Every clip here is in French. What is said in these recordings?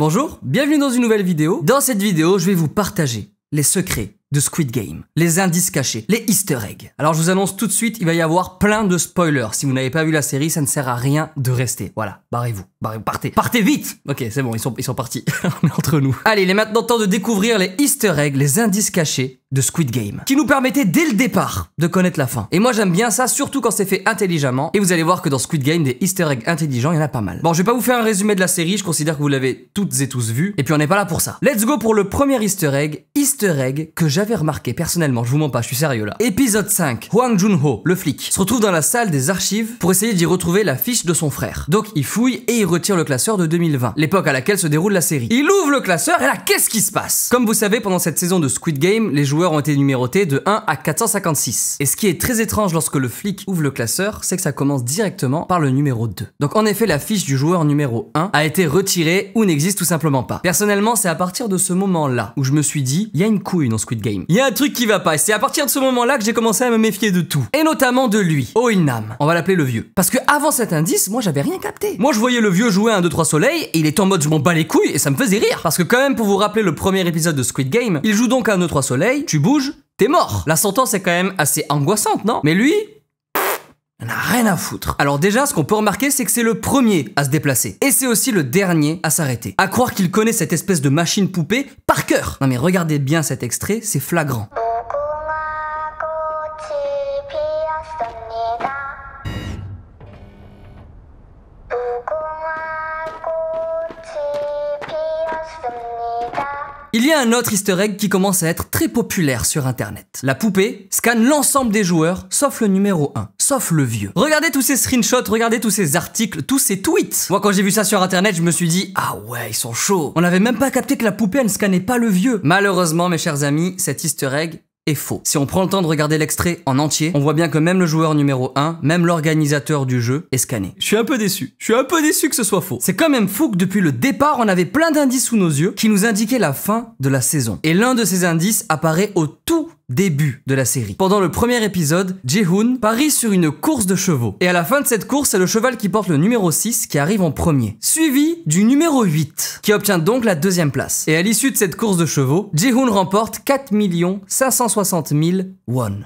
Bonjour, bienvenue dans une nouvelle vidéo. Dans cette vidéo, je vais vous partager les secrets de Squid Game, les indices cachés, les easter eggs. Alors je vous annonce tout de suite, il va y avoir plein de spoilers. Si vous n'avez pas vu la série, ça ne sert à rien de rester. Voilà, barrez-vous, barrez-vous, partez. Partez vite Ok, c'est bon, ils sont, ils sont partis. On est entre nous. Allez, il est maintenant temps de découvrir les easter eggs, les indices cachés de Squid Game, qui nous permettaient dès le départ de connaître la fin. Et moi j'aime bien ça, surtout quand c'est fait intelligemment. Et vous allez voir que dans Squid Game, des easter eggs intelligents, il y en a pas mal. Bon, je vais pas vous faire un résumé de la série, je considère que vous l'avez toutes et tous vu. Et puis on n'est pas là pour ça. Let's go pour le premier easter egg, easter egg que j'ai j'avais remarqué personnellement, je vous mens pas, je suis sérieux là. Épisode 5, Huang ho le flic, se retrouve dans la salle des archives pour essayer d'y retrouver la fiche de son frère. Donc il fouille et il retire le classeur de 2020, l'époque à laquelle se déroule la série. Il ouvre le classeur et là, qu'est-ce qui se passe Comme vous savez, pendant cette saison de Squid Game, les joueurs ont été numérotés de 1 à 456. Et ce qui est très étrange lorsque le flic ouvre le classeur, c'est que ça commence directement par le numéro 2. Donc en effet, la fiche du joueur numéro 1 a été retirée ou n'existe tout simplement pas. Personnellement, c'est à partir de ce moment-là où je me suis dit, il y a une couille dans Squid Game. Il y a un truc qui va pas, c'est à partir de ce moment-là que j'ai commencé à me méfier de tout. Et notamment de lui, Oh Oinam. On va l'appeler le vieux. Parce que avant cet indice, moi j'avais rien capté. Moi je voyais le vieux jouer un 2-3 soleil, et il est en mode je m'en bats les couilles, et ça me faisait rire. Parce que quand même, pour vous rappeler le premier épisode de Squid Game, il joue donc un 2-3 soleil, tu bouges, t'es mort. La sentence est quand même assez angoissante, non Mais lui, rien à foutre. Alors déjà, ce qu'on peut remarquer, c'est que c'est le premier à se déplacer. Et c'est aussi le dernier à s'arrêter. À croire qu'il connaît cette espèce de machine poupée par cœur. Non mais regardez bien cet extrait, c'est flagrant. Il y a un autre easter egg qui commence à être très populaire sur internet. La poupée scanne l'ensemble des joueurs, sauf le numéro 1 sauf le vieux. Regardez tous ces screenshots, regardez tous ces articles, tous ces tweets. Moi, quand j'ai vu ça sur internet, je me suis dit, ah ouais, ils sont chauds. On n'avait même pas capté que la poupée, ne scannait pas le vieux. Malheureusement, mes chers amis, cet easter egg, est faux. Si on prend le temps de regarder l'extrait en entier, on voit bien que même le joueur numéro 1, même l'organisateur du jeu, est scanné. Je suis un peu déçu. Je suis un peu déçu que ce soit faux. C'est quand même fou que depuis le départ, on avait plein d'indices sous nos yeux qui nous indiquaient la fin de la saison. Et l'un de ces indices apparaît au tout début de la série. Pendant le premier épisode, Jae-hoon parie sur une course de chevaux. Et à la fin de cette course, c'est le cheval qui porte le numéro 6 qui arrive en premier, suivi du numéro 8 qui obtient donc la deuxième place. Et à l'issue de cette course de chevaux, Jae-hoon remporte 4 560 000 won.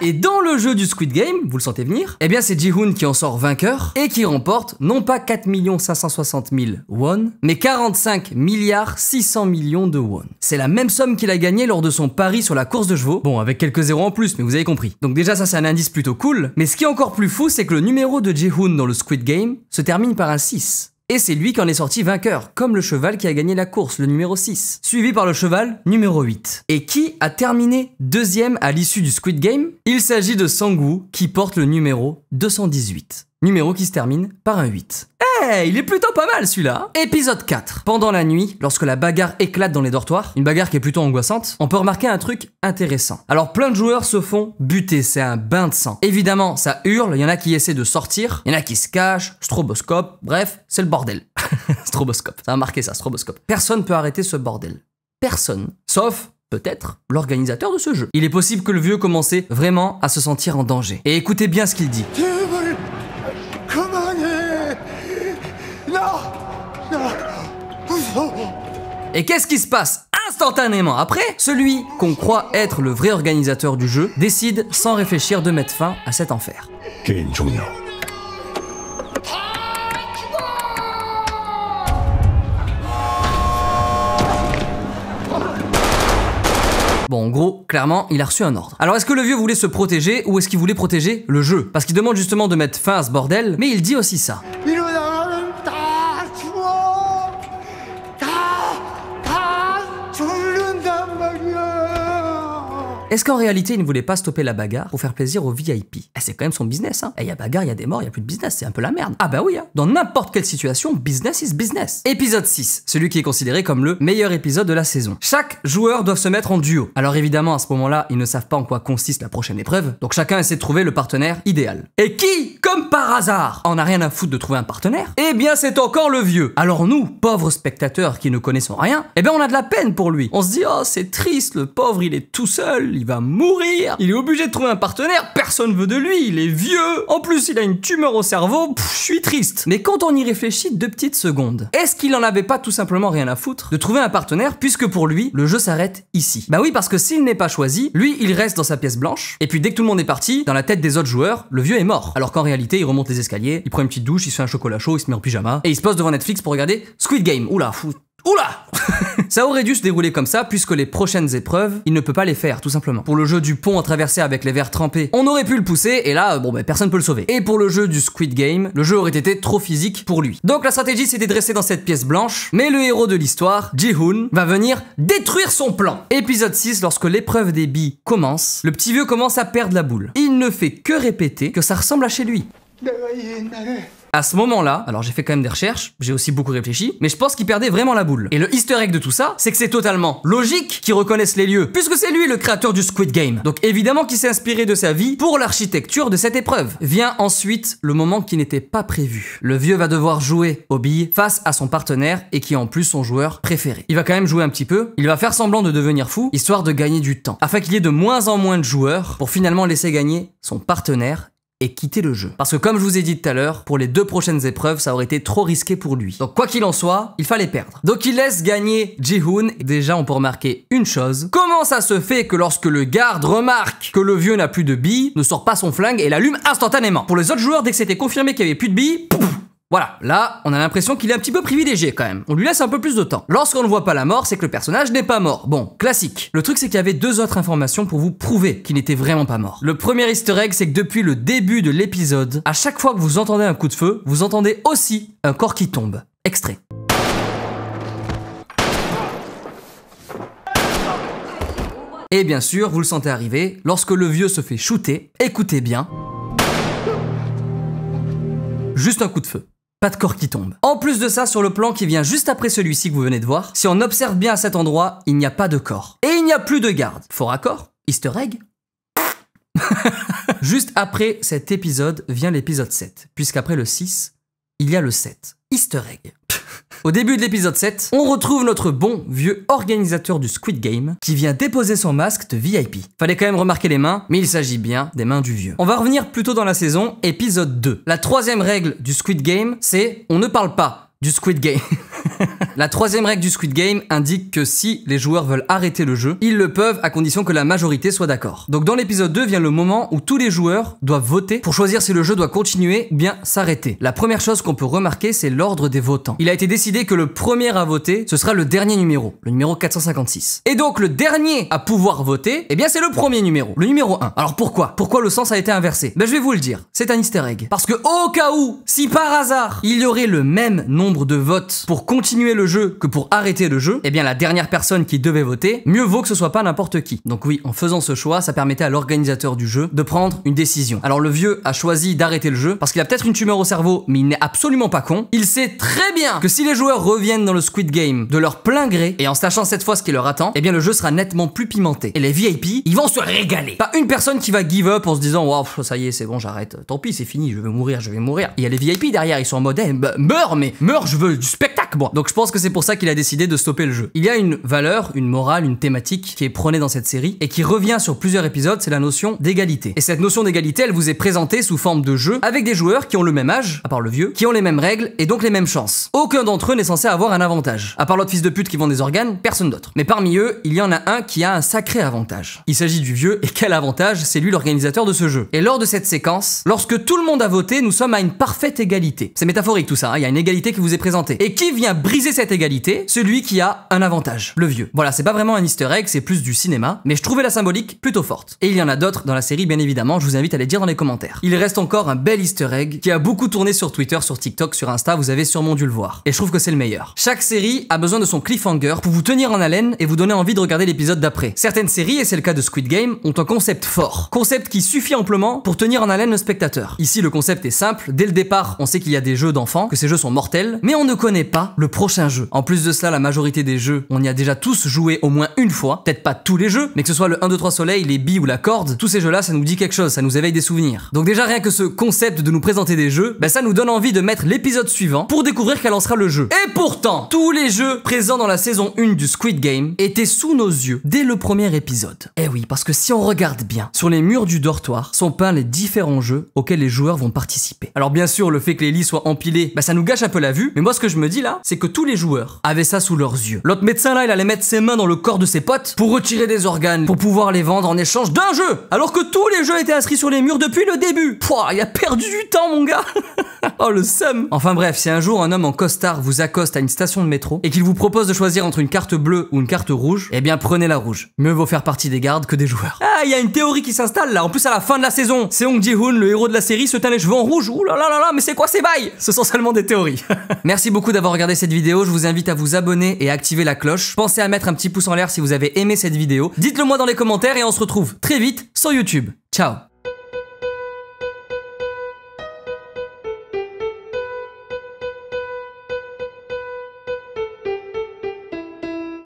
Et dans le jeu du Squid Game, vous le sentez venir, eh bien c'est Ji-Hoon qui en sort vainqueur et qui remporte non pas 4 560 000 won, mais 45 milliards 600 millions de won. C'est la même somme qu'il a gagnée lors de son pari sur la course de chevaux, bon avec quelques zéros en plus, mais vous avez compris. Donc déjà ça c'est un indice plutôt cool, mais ce qui est encore plus fou, c'est que le numéro de Ji-Hoon dans le Squid Game se termine par un 6. Et c'est lui qui en est sorti vainqueur, comme le cheval qui a gagné la course, le numéro 6, suivi par le cheval numéro 8. Et qui a terminé deuxième à l'issue du Squid Game Il s'agit de Woo qui porte le numéro 218 numéro qui se termine par un 8. Eh, il est plutôt pas mal celui-là Épisode 4. Pendant la nuit, lorsque la bagarre éclate dans les dortoirs, une bagarre qui est plutôt angoissante, on peut remarquer un truc intéressant. Alors plein de joueurs se font buter, c'est un bain de sang. Évidemment, ça hurle, il y en a qui essaient de sortir, il y en a qui se cachent, stroboscope, bref, c'est le bordel. stroboscope, ça a marqué ça, stroboscope. Personne peut arrêter ce bordel. Personne. Sauf peut-être l'organisateur de ce jeu. Il est possible que le vieux commençait vraiment à se sentir en danger. Et écoutez bien ce qu'il dit. Et qu'est-ce qui se passe Instantanément après, celui qu'on croit être le vrai organisateur du jeu décide sans réfléchir de mettre fin à cet enfer. Bon, en gros, clairement, il a reçu un ordre. Alors, est-ce que le vieux voulait se protéger ou est-ce qu'il voulait protéger le jeu Parce qu'il demande justement de mettre fin à ce bordel, mais il dit aussi ça. Est-ce qu'en réalité, il ne voulait pas stopper la bagarre pour faire plaisir aux VIP eh, C'est quand même son business. Hein. Et eh, il y a bagarre, il y a des morts, il y a plus de business, c'est un peu la merde. Ah bah oui, hein. dans n'importe quelle situation, business is business. Épisode 6, celui qui est considéré comme le meilleur épisode de la saison. Chaque joueur doit se mettre en duo. Alors évidemment, à ce moment-là, ils ne savent pas en quoi consiste la prochaine épreuve, donc chacun essaie de trouver le partenaire idéal. Et qui, comme par hasard, en a rien à foutre de trouver un partenaire Eh bien, c'est encore le vieux. Alors nous, pauvres spectateurs qui ne connaissons rien, eh bien on a de la peine pour lui. On se dit, oh, c'est triste, le pauvre, il est tout seul, il va mourir. Il est obligé de trouver un partenaire, personne veut de lui, il est vieux. En plus, il a une tumeur au cerveau, je suis triste. Mais quand on y réfléchit deux petites secondes, est-ce qu'il en avait pas tout simplement rien à foutre de trouver un partenaire puisque pour lui, le jeu s'arrête ici Bah oui, parce que s'il n'est pas choisi, lui, il reste dans sa pièce blanche, et puis dès que tout le monde est parti, dans la tête des autres joueurs, le vieux est mort. Alors qu'en réalité, il remonte les escaliers, il prend une petite douche, il se fait un chocolat chaud, il se met en pyjama, et il se pose devant Netflix pour regarder Squid Game. Oula, fou, Oula Ça aurait dû se dérouler comme ça, puisque les prochaines épreuves, il ne peut pas les faire, tout simplement. Pour le jeu du pont à traverser avec les verres trempés, on aurait pu le pousser, et là, bon, bah, personne peut le sauver. Et pour le jeu du Squid Game, le jeu aurait été trop physique pour lui. Donc la stratégie s'était dressée dans cette pièce blanche, mais le héros de l'histoire, Ji-hoon, va venir détruire son plan. Épisode 6, lorsque l'épreuve des billes commence, le petit vieux commence à perdre la boule. Il ne fait que répéter que ça ressemble à chez lui. À ce moment-là, alors j'ai fait quand même des recherches, j'ai aussi beaucoup réfléchi, mais je pense qu'il perdait vraiment la boule. Et le easter egg de tout ça, c'est que c'est totalement logique qu'il reconnaisse les lieux, puisque c'est lui le créateur du Squid Game. Donc évidemment qu'il s'est inspiré de sa vie pour l'architecture de cette épreuve. Vient ensuite le moment qui n'était pas prévu. Le vieux va devoir jouer aux billes face à son partenaire et qui est en plus son joueur préféré. Il va quand même jouer un petit peu, il va faire semblant de devenir fou, histoire de gagner du temps, afin qu'il y ait de moins en moins de joueurs pour finalement laisser gagner son partenaire et quitter le jeu. Parce que comme je vous ai dit tout à l'heure, pour les deux prochaines épreuves, ça aurait été trop risqué pour lui. Donc quoi qu'il en soit, il fallait perdre. Donc il laisse gagner Jihoon. Déjà, on peut remarquer une chose. Comment ça se fait que lorsque le garde remarque que le vieux n'a plus de billes, ne sort pas son flingue et l'allume instantanément Pour les autres joueurs, dès que c'était confirmé qu'il n'y avait plus de billes, pouf, voilà, là, on a l'impression qu'il est un petit peu privilégié quand même. On lui laisse un peu plus de temps. Lorsqu'on ne voit pas la mort, c'est que le personnage n'est pas mort. Bon, classique. Le truc, c'est qu'il y avait deux autres informations pour vous prouver qu'il n'était vraiment pas mort. Le premier easter egg, c'est que depuis le début de l'épisode, à chaque fois que vous entendez un coup de feu, vous entendez aussi un corps qui tombe. Extrait. Et bien sûr, vous le sentez arriver, lorsque le vieux se fait shooter, écoutez bien. Juste un coup de feu pas de corps qui tombe. En plus de ça, sur le plan qui vient juste après celui-ci que vous venez de voir, si on observe bien à cet endroit, il n'y a pas de corps. Et il n'y a plus de garde. Faux raccord Easter egg Juste après cet épisode vient l'épisode 7, puisqu'après le 6, il y a le 7. Easter egg. Au début de l'épisode 7, on retrouve notre bon vieux organisateur du Squid Game qui vient déposer son masque de VIP. Fallait quand même remarquer les mains, mais il s'agit bien des mains du vieux. On va revenir plus tôt dans la saison, épisode 2. La troisième règle du Squid Game, c'est on ne parle pas du Squid Game. la troisième règle du Squid Game indique que si les joueurs veulent arrêter le jeu, ils le peuvent à condition que la majorité soit d'accord. Donc dans l'épisode 2 vient le moment où tous les joueurs doivent voter pour choisir si le jeu doit continuer ou bien s'arrêter. La première chose qu'on peut remarquer, c'est l'ordre des votants. Il a été décidé que le premier à voter, ce sera le dernier numéro, le numéro 456. Et donc le dernier à pouvoir voter, eh bien c'est le premier numéro, le numéro 1. Alors pourquoi Pourquoi le sens a été inversé Ben je vais vous le dire, c'est un easter egg. Parce que au cas où, si par hasard, il y aurait le même nombre de votes pour continuer continuer le jeu que pour arrêter le jeu, et eh bien la dernière personne qui devait voter, mieux vaut que ce soit pas n'importe qui. Donc oui, en faisant ce choix, ça permettait à l'organisateur du jeu de prendre une décision. Alors le vieux a choisi d'arrêter le jeu parce qu'il a peut-être une tumeur au cerveau, mais il n'est absolument pas con. Il sait très bien que si les joueurs reviennent dans le Squid Game de leur plein gré et en sachant cette fois ce qui leur attend, et eh bien le jeu sera nettement plus pimenté. Et les VIP, ils vont se régaler. Pas une personne qui va give up en se disant waouh ça y est c'est bon j'arrête, tant pis c'est fini, je vais mourir, je vais mourir. Il y a les VIP derrière, ils sont en mode eh bah, meurs mais meurs je veux du spectacle donc je pense que c'est pour ça qu'il a décidé de stopper le jeu. Il y a une valeur, une morale, une thématique qui est prônée dans cette série et qui revient sur plusieurs épisodes, c'est la notion d'égalité. Et cette notion d'égalité, elle vous est présentée sous forme de jeu avec des joueurs qui ont le même âge, à part le vieux, qui ont les mêmes règles et donc les mêmes chances. Aucun d'entre eux n'est censé avoir un avantage. À part l'autre fils de pute qui vend des organes, personne d'autre. Mais parmi eux, il y en a un qui a un sacré avantage. Il s'agit du vieux et quel avantage, c'est lui l'organisateur de ce jeu. Et lors de cette séquence, lorsque tout le monde a voté, nous sommes à une parfaite égalité. C'est métaphorique tout ça, hein, il y a une égalité qui vous est présentée. Et qui a brisé cette égalité celui qui a un avantage, le vieux. Voilà, c'est pas vraiment un easter egg, c'est plus du cinéma, mais je trouvais la symbolique plutôt forte. Et il y en a d'autres dans la série, bien évidemment, je vous invite à les dire dans les commentaires. Il reste encore un bel easter egg qui a beaucoup tourné sur Twitter, sur TikTok, sur Insta, vous avez sûrement dû le voir. Et je trouve que c'est le meilleur. Chaque série a besoin de son cliffhanger pour vous tenir en haleine et vous donner envie de regarder l'épisode d'après. Certaines séries, et c'est le cas de Squid Game, ont un concept fort. Concept qui suffit amplement pour tenir en haleine le spectateur. Ici, le concept est simple, dès le départ, on sait qu'il y a des jeux d'enfants, que ces jeux sont mortels, mais on ne connaît pas le prochain jeu. En plus de cela, la majorité des jeux, on y a déjà tous joué au moins une fois, peut-être pas tous les jeux, mais que ce soit le 1, 2, 3 soleil, les billes ou la corde, tous ces jeux-là, ça nous dit quelque chose, ça nous éveille des souvenirs. Donc déjà, rien que ce concept de nous présenter des jeux, bah, ça nous donne envie de mettre l'épisode suivant pour découvrir quel en sera le jeu. Et pourtant, tous les jeux présents dans la saison 1 du Squid Game étaient sous nos yeux dès le premier épisode. Eh oui, parce que si on regarde bien, sur les murs du dortoir sont peints les différents jeux auxquels les joueurs vont participer. Alors bien sûr, le fait que les lits soient empilés, ben, ça nous gâche un peu la vue, mais moi ce que je me dis là, c'est que tous les joueurs avaient ça sous leurs yeux. L'autre médecin là, il allait mettre ses mains dans le corps de ses potes pour retirer des organes, pour pouvoir les vendre en échange d'un jeu Alors que tous les jeux étaient inscrits sur les murs depuis le début Pouah, il a perdu du temps mon gars Oh le seum Enfin bref, si un jour un homme en costard vous accoste à une station de métro et qu'il vous propose de choisir entre une carte bleue ou une carte rouge, eh bien prenez la rouge. Mieux vaut faire partie des gardes que des joueurs. Ah, il y a une théorie qui s'installe là, en plus à la fin de la saison Seong Ji-hoon, le héros de la série, se teint les cheveux en rouge Ouh là là là mais c'est quoi ces bails Ce sont seulement des théories Merci beaucoup d'avoir cette vidéo, je vous invite à vous abonner et à activer la cloche. Pensez à mettre un petit pouce en l'air si vous avez aimé cette vidéo. Dites-le moi dans les commentaires et on se retrouve très vite sur YouTube. Ciao